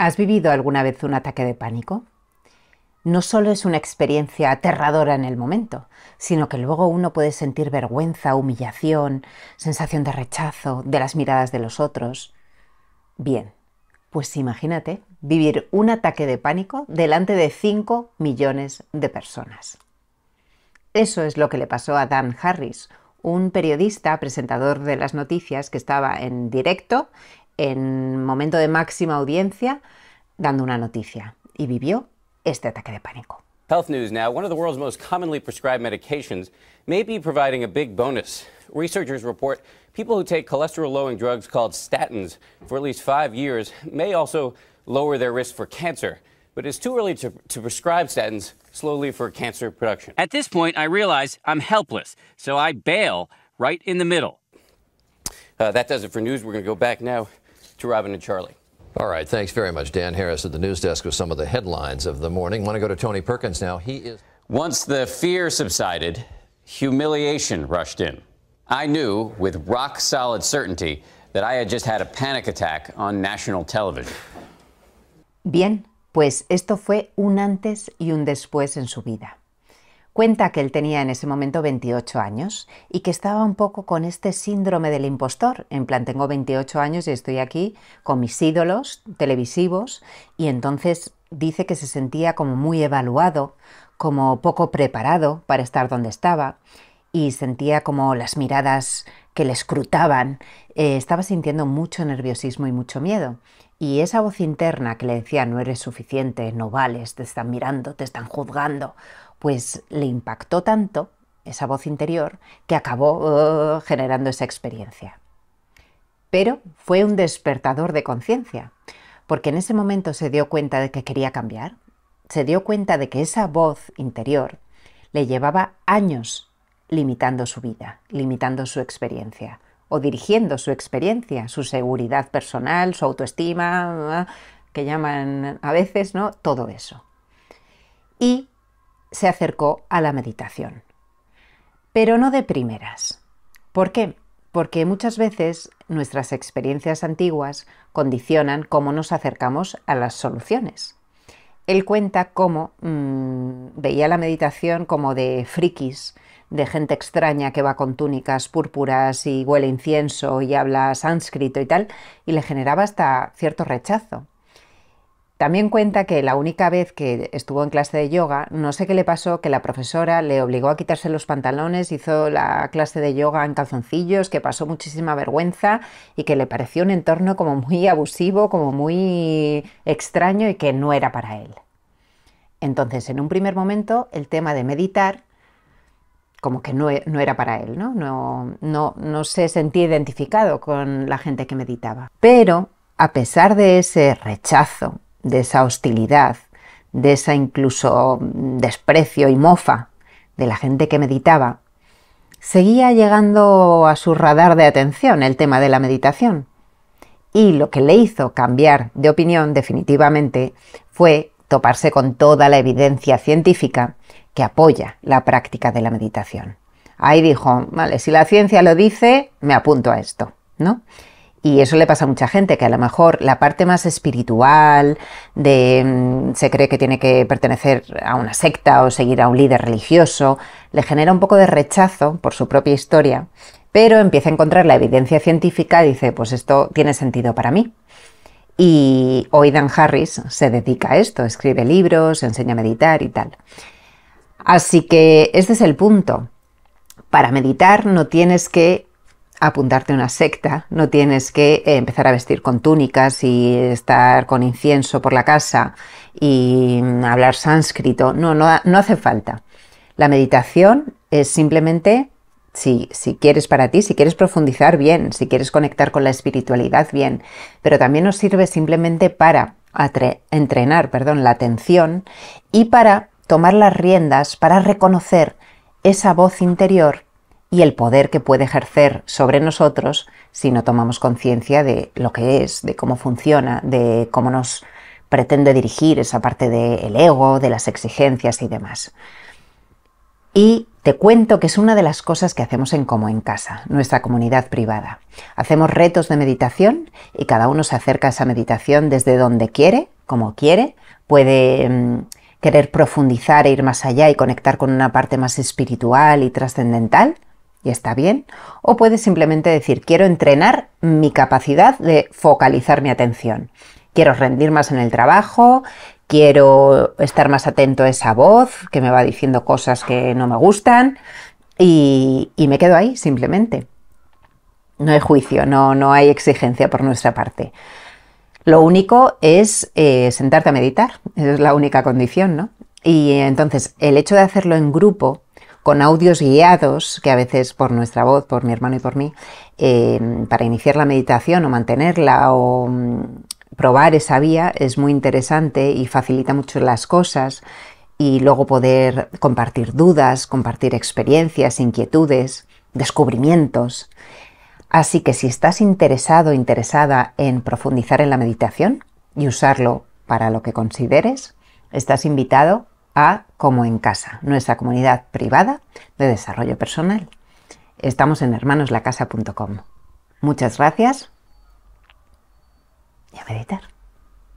¿Has vivido alguna vez un ataque de pánico? No solo es una experiencia aterradora en el momento, sino que luego uno puede sentir vergüenza, humillación, sensación de rechazo, de las miradas de los otros. Bien, pues imagínate vivir un ataque de pánico delante de 5 millones de personas. Eso es lo que le pasó a Dan Harris, un periodista, presentador de las noticias, que estaba en directo en momento de máxima audiencia dando una noticia y vivió este ataque de pánico. Health news now. One of the world's most commonly prescribed medications may be providing a big bonus. Researchers report people who take cholesterol lowering drugs called statins for at least five years may also lower their risk for cancer. But it's too early to, to prescribe statins slowly for cancer production. At this point, I realize I'm helpless, so I bail right in the middle. Uh, that does it for news. We're going to go back now to Robin and Charlie. All right, thanks very much. Dan Harris at the news desk with some of the headlines of the morning. Want to go to Tony Perkins now. He is. Once the fear subsided, humiliation rushed in. I knew with rock solid certainty that I had just had a panic attack on national television. Bien, pues esto fue un antes y un después en su vida. Cuenta que él tenía en ese momento 28 años y que estaba un poco con este síndrome del impostor. En plan, tengo 28 años y estoy aquí con mis ídolos televisivos y entonces dice que se sentía como muy evaluado, como poco preparado para estar donde estaba y sentía como las miradas que le escrutaban, eh, estaba sintiendo mucho nerviosismo y mucho miedo. Y esa voz interna que le decía no eres suficiente, no vales, te están mirando, te están juzgando, pues le impactó tanto esa voz interior que acabó oh, generando esa experiencia. Pero fue un despertador de conciencia, porque en ese momento se dio cuenta de que quería cambiar, se dio cuenta de que esa voz interior le llevaba años limitando su vida, limitando su experiencia, o dirigiendo su experiencia, su seguridad personal, su autoestima, ah, que llaman a veces, ¿no? Todo eso. Y se acercó a la meditación. Pero no de primeras. ¿Por qué? Porque muchas veces nuestras experiencias antiguas condicionan cómo nos acercamos a las soluciones. Él cuenta cómo mm, veía la meditación como de frikis, de gente extraña que va con túnicas púrpuras y huele incienso y habla sánscrito y tal, y le generaba hasta cierto rechazo. También cuenta que la única vez que estuvo en clase de yoga, no sé qué le pasó, que la profesora le obligó a quitarse los pantalones, hizo la clase de yoga en calzoncillos, que pasó muchísima vergüenza y que le pareció un entorno como muy abusivo, como muy extraño y que no era para él. Entonces, en un primer momento, el tema de meditar como que no, e, no, era para él, ¿no? No, no, no se sentía identificado con la gente que meditaba. Pero, a pesar de ese rechazo de esa hostilidad, de esa incluso mm, desprecio y mofa de la gente que meditaba, seguía llegando a su radar de atención el tema de la meditación. Y lo que le hizo cambiar de opinión definitivamente fue toparse con toda la evidencia científica que apoya la práctica de la meditación. Ahí dijo, vale, si la ciencia lo dice, me apunto a esto, ¿no? Y eso le pasa a mucha gente, que a lo mejor la parte más espiritual, de mm, se cree que tiene que pertenecer a una secta o seguir a un líder religioso, le genera un poco de rechazo por su propia historia, pero empieza a encontrar la evidencia científica y dice, pues esto tiene sentido para mí. Y hoy Dan Harris se dedica a esto, escribe libros, enseña a meditar y tal. Así que este es el punto. Para meditar no tienes que apuntarte a una secta, no tienes que eh, empezar a vestir con túnicas y estar con incienso por la casa y mm, hablar sánscrito, no, no, no hace falta. La meditación es simplemente si, si, quieres para ti, si quieres profundizar bien, si quieres conectar con la espiritualidad bien, pero también nos sirve simplemente para entrenar perdón, la atención y para tomar las riendas, para reconocer esa voz interior y el poder que puede ejercer sobre nosotros si no tomamos conciencia de lo que es, de cómo funciona, de cómo nos pretende dirigir esa parte del ego, de las exigencias y demás. Y te cuento que es una de las cosas que hacemos en Como en Casa, nuestra comunidad privada. Hacemos retos de meditación y cada uno se acerca a esa meditación desde donde quiere, como quiere, puede mm, querer profundizar e ir más allá y conectar con una parte más espiritual y trascendental y está bien, o puedes simplemente decir quiero entrenar mi capacidad de focalizar mi atención. Quiero rendir más en el trabajo, quiero estar más atento a esa voz que me va diciendo cosas que no me gustan y, me quedo ahí simplemente. No hay juicio, no, no hay exigencia por nuestra parte. Lo único es eh, sentarte a meditar, es la única condición, ¿no? Y entonces el hecho de hacerlo en grupo con audios guiados, que a veces por nuestra voz, por mi hermano y por mí, em, para iniciar la meditación o mantenerla o mm, probar esa vía es muy interesante y facilita mucho las cosas y luego poder compartir dudas, compartir experiencias, inquietudes, descubrimientos. Así que si estás interesado o interesada en profundizar en la meditación y usarlo para lo que consideres, estás invitado como en Casa, nuestra comunidad privada de desarrollo personal. Estamos en hermanoslacasa.com. Muchas gracias y a meditar.